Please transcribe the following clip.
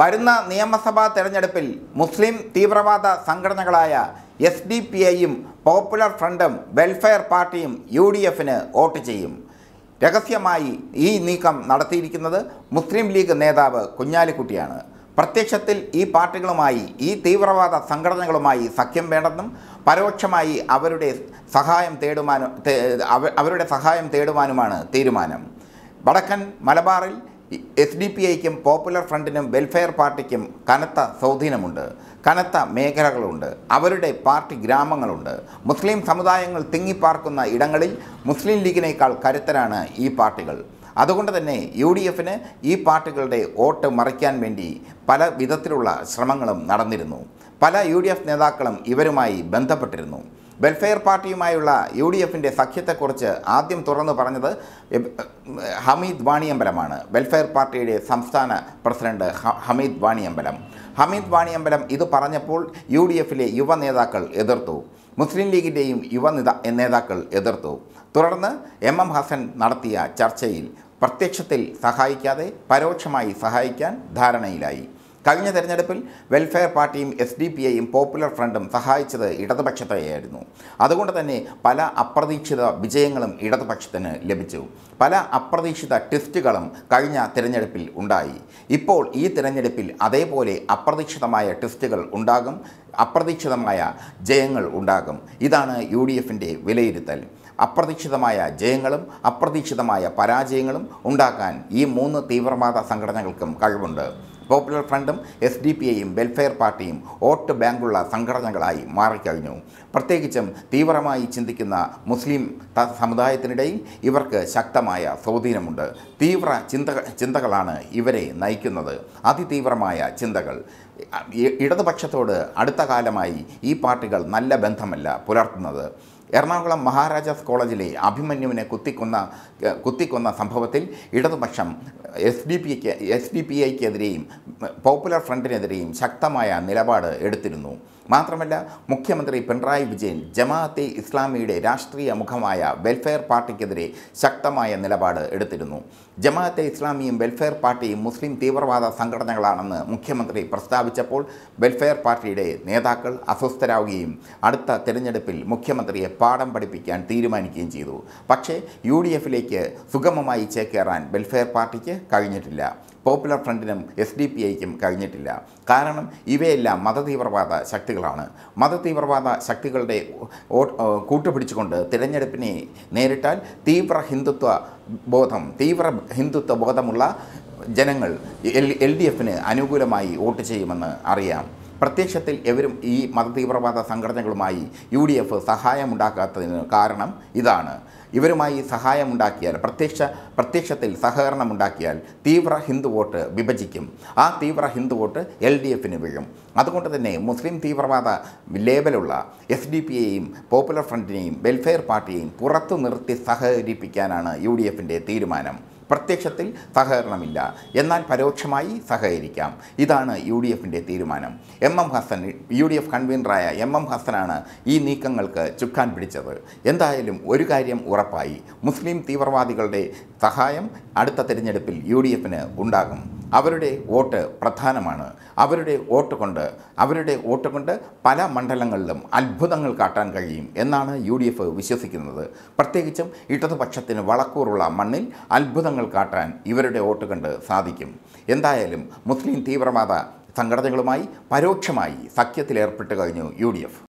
വരുന്ന നിയമസഭാ തെരഞ്ഞെടുപ്പിൽ മുസ്ലിം തീവ്രവാദ സംഘടനകളായ എസ് ഡി പി ഐയും പോപ്പുലർ ഫ്രണ്ടും വെൽഫെയർ പാർട്ടിയും യു ഡി എഫിന് വോട്ട് ചെയ്യും രഹസ്യമായി ഈ നീക്കം നടത്തിയിരിക്കുന്നത് മുസ്ലിം ലീഗ് നേതാവ് കുഞ്ഞാലിക്കുട്ടിയാണ് പ്രത്യക്ഷത്തിൽ ഈ പാർട്ടികളുമായി ഈ തീവ്രവാദ സംഘടനകളുമായി സഖ്യം വേണ്ടെന്നും പരോക്ഷമായി അവരുടെ സഹായം തേടുവാനും അവരുടെ സഹായം തേടുവാനുമാണ് തീരുമാനം വടക്കൻ മലബാറിൽ എസ് ഡി പി ഐക്കും പോപ്പുലർ ഫ്രണ്ടിനും വെൽഫെയർ പാർട്ടിക്കും കനത്ത സ്വാധീനമുണ്ട് കനത്ത മേഖലകളുണ്ട് അവരുടെ പാർട്ടി ഗ്രാമങ്ങളുണ്ട് മുസ്ലിം സമുദായങ്ങൾ തിങ്ങിപ്പാർക്കുന്ന ഇടങ്ങളിൽ മുസ്ലിം ലീഗിനേക്കാൾ കരുത്തരാണ് ഈ പാർട്ടികൾ അതുകൊണ്ട് തന്നെ യു ഡി എഫിന് ഈ പാർട്ടികളുടെ വോട്ട് മറിക്കാൻ വേണ്ടി പല വിധത്തിലുള്ള ശ്രമങ്ങളും നടന്നിരുന്നു പല യു ഡി എഫ് നേതാക്കളും ഇവരുമായി ബന്ധപ്പെട്ടിരുന്നു വെൽഫെയർ പാർട്ടിയുമായുള്ള യു ഡി എഫിൻ്റെ സഖ്യത്തെക്കുറിച്ച് ആദ്യം തുറന്നു പറഞ്ഞത് ഹമീദ് വാണിയമ്പലമാണ് വെൽഫെയർ പാർട്ടിയുടെ സംസ്ഥാന പ്രസിഡന്റ് ഹമീദ് വാണിയമ്പലം ഹമീദ് വാണിയമ്പലം ഇത് പറഞ്ഞപ്പോൾ യു ഡി എഫിലെ യുവ നേതാക്കൾ എതിർത്തു മുസ്ലിം ലീഗിൻ്റെയും യുവ നേതാക്കൾ എതിർത്തു തുടർന്ന് എം എം ഹസൻ നടത്തിയ ചർച്ചയിൽ പ്രത്യക്ഷത്തിൽ സഹായിക്കാതെ പരോക്ഷമായി സഹായിക്കാൻ ധാരണയിലായി കഴിഞ്ഞ തെരഞ്ഞെടുപ്പിൽ വെൽഫെയർ പാർട്ടിയും എസ് ഡി പി ഐയും പോപ്പുലർ ഫ്രണ്ടും സഹായിച്ചത് ഇടതുപക്ഷത്തെയായിരുന്നു അതുകൊണ്ട് തന്നെ പല അപ്രതീക്ഷിത വിജയങ്ങളും ഇടതുപക്ഷത്തിന് ലഭിച്ചു പല അപ്രതീക്ഷിത ട്വിസ്റ്റുകളും കഴിഞ്ഞ തിരഞ്ഞെടുപ്പിൽ ഉണ്ടായി ഇപ്പോൾ ഈ തിരഞ്ഞെടുപ്പിൽ അതേപോലെ അപ്രതീക്ഷിതമായ ട്വിസ്റ്റുകൾ ഉണ്ടാകും അപ്രതീക്ഷിതമായ ജയങ്ങൾ ഉണ്ടാകും ഇതാണ് യു ഡി എഫിൻ്റെ വിലയിരുത്തൽ അപ്രതീക്ഷിതമായ ജയങ്ങളും അപ്രതീക്ഷിതമായ പരാജയങ്ങളും ഉണ്ടാക്കാൻ ഈ മൂന്ന് തീവ്രവാദ സംഘടനകൾക്കും കഴിവുണ്ട് പോപ്പുലർ ഫ്രണ്ടും എസ് ഡി പി ഐയും വെൽഫെയർ പാർട്ടിയും വോട്ട് ബാങ്കുള്ള സംഘടനകളായി മാറിക്കഴിഞ്ഞു പ്രത്യേകിച്ചും തീവ്രമായി ചിന്തിക്കുന്ന മുസ്ലിം സമുദായത്തിനിടയിൽ ഇവർക്ക് ശക്തമായ സ്വാധീനമുണ്ട് തീവ്ര ചിന്ത ചിന്തകളാണ് ഇവരെ നയിക്കുന്നത് അതിതീവ്രമായ ചിന്തകൾ ഇടതുപക്ഷത്തോട് അടുത്ത കാലമായി ഈ പാർട്ടികൾ നല്ല ബന്ധമല്ല പുലർത്തുന്നത് എറണാകുളം മഹാരാജാസ് കോളേജിലെ അഭിമന്യുവിനെ കുത്തിക്കൊന്ന കുത്തിക്കൊന്ന സംഭവത്തിൽ ഇടതുപക്ഷം എസ് ഡി പിക്ക് എസ് ഡി പി ഐക്കെതിരെയും പോപ്പുലർ ഫ്രണ്ടിനെതിരെയും ശക്തമായ നിലപാട് എടുത്തിരുന്നു മാത്രമല്ല മുഖ്യമന്ത്രി പിണറായി വിജയൻ ജമാഅത്തെ ഇസ്ലാമിയുടെ രാഷ്ട്രീയ മുഖമായ വെൽഫെയർ പാർട്ടിക്കെതിരെ ശക്തമായ നിലപാട് എടുത്തിരുന്നു ജമാഅത്തെ ഇസ്ലാമിയും വെൽഫെയർ പാർട്ടിയും മുസ്ലിം തീവ്രവാദ സംഘടനകളാണെന്ന് മുഖ്യമന്ത്രി പ്രസ്താവിച്ചപ്പോൾ വെൽഫെയർ പാർട്ടിയുടെ നേതാക്കൾ അസ്വസ്ഥരാകുകയും അടുത്ത തെരഞ്ഞെടുപ്പിൽ മുഖ്യമന്ത്രിയെ പാഠം പഠിപ്പിക്കാൻ തീരുമാനിക്കുകയും ചെയ്തു പക്ഷേ യു ഡി എഫിലേക്ക് സുഗമമായി ചേക്കേറാൻ വെൽഫെയർ പാർട്ടിക്ക് കഴിഞ്ഞിട്ടില്ല പോപ്പുലർ ഫ്രണ്ടിനും എസ് ഡി പി ഐക്കും കഴിഞ്ഞിട്ടില്ല കാരണം ഇവയെല്ലാം മതതീവ്രവാദ ശക്തികളാണ് മതതീവ്രവാദ ശക്തികളുടെ കൂട്ടുപിടിച്ചുകൊണ്ട് തിരഞ്ഞെടുപ്പിനെ നേരിട്ടാൽ തീവ്ര ഹിന്ദുത്വ ബോധം തീവ്ര ഹിന്ദുത്വ ബോധമുള്ള ജനങ്ങൾ എൽ എൽ ഡി എഫിന് അനുകൂലമായി വോട്ട് ചെയ്യുമെന്ന് അറിയാം പ്രത്യക്ഷത്തിൽ എവരും ഈ മതതീവ്രവാദ സംഘടനകളുമായി യു ഡി എഫ് സഹായമുണ്ടാക്കാത്തതിന് കാരണം ഇതാണ് ഇവരുമായി സഹായമുണ്ടാക്കിയാൽ പ്രത്യക്ഷ പ്രത്യക്ഷത്തിൽ സഹകരണമുണ്ടാക്കിയാൽ തീവ്ര ഹിന്ദു വോട്ട് വിഭജിക്കും ആ തീവ്ര ഹിന്ദു വോട്ട് എൽ ഡി എഫിന് വീഴും അതുകൊണ്ട് തന്നെ മുസ്ലിം തീവ്രവാദ ലേബലുള്ള എസ് ഡി പി എയും പോപ്പുലർ ഫ്രണ്ടിനെയും വെൽഫെയർ പാർട്ടിയെയും പുറത്തു നിർത്തി സഹകരിപ്പിക്കാനാണ് യു ഡി എഫിൻ്റെ തീരുമാനം പ്രത്യക്ഷത്തിൽ സഹകരണമില്ല എന്നാൽ പരോക്ഷമായി സഹകരിക്കാം ഇതാണ് യു ഡി എഫിൻ്റെ തീരുമാനം M M Hasan U D F കൺവീനറായ എം എം ഹസനാണ് ഈ നീക്കങ്ങൾക്ക് ചുക്കാൻ പിടിച്ചത് എന്തായാലും ഒരു കാര്യം ഉറപ്പായി മുസ്ലിം തീവ്രവാദികളുടെ സഹായം അടുത്ത തിരഞ്ഞെടുപ്പിൽ യു ഡി എഫിന് ഉണ്ടാകും അവരുടെ വോട്ട് പ്രധാനമാണ് അവരുടെ വോട്ട് കൊണ്ട് അവരുടെ വോട്ട് കൊണ്ട് പല മണ്ഡലങ്ങളിലും അത്ഭുതങ്ങൾ കാട്ടാൻ കഴിയും എന്നാണ് യു ഡി എഫ് വിശ്വസിക്കുന്നത് പ്രത്യേകിച്ചും ഇടതുപക്ഷത്തിന് വളക്കൂറുള്ള മണ്ണിൽ അത്ഭുതങ്ങൾ കാട്ടാൻ ഇവരുടെ വോട്ട് കൊണ്ട് സാധിക്കും എന്തായാലും മുസ്ലിം തീവ്രവാദ സംഘടനകളുമായി പരോക്ഷമായി സഖ്യത്തിലേർപ്പെട്ട് കഴിഞ്ഞു യു ഡി എഫ്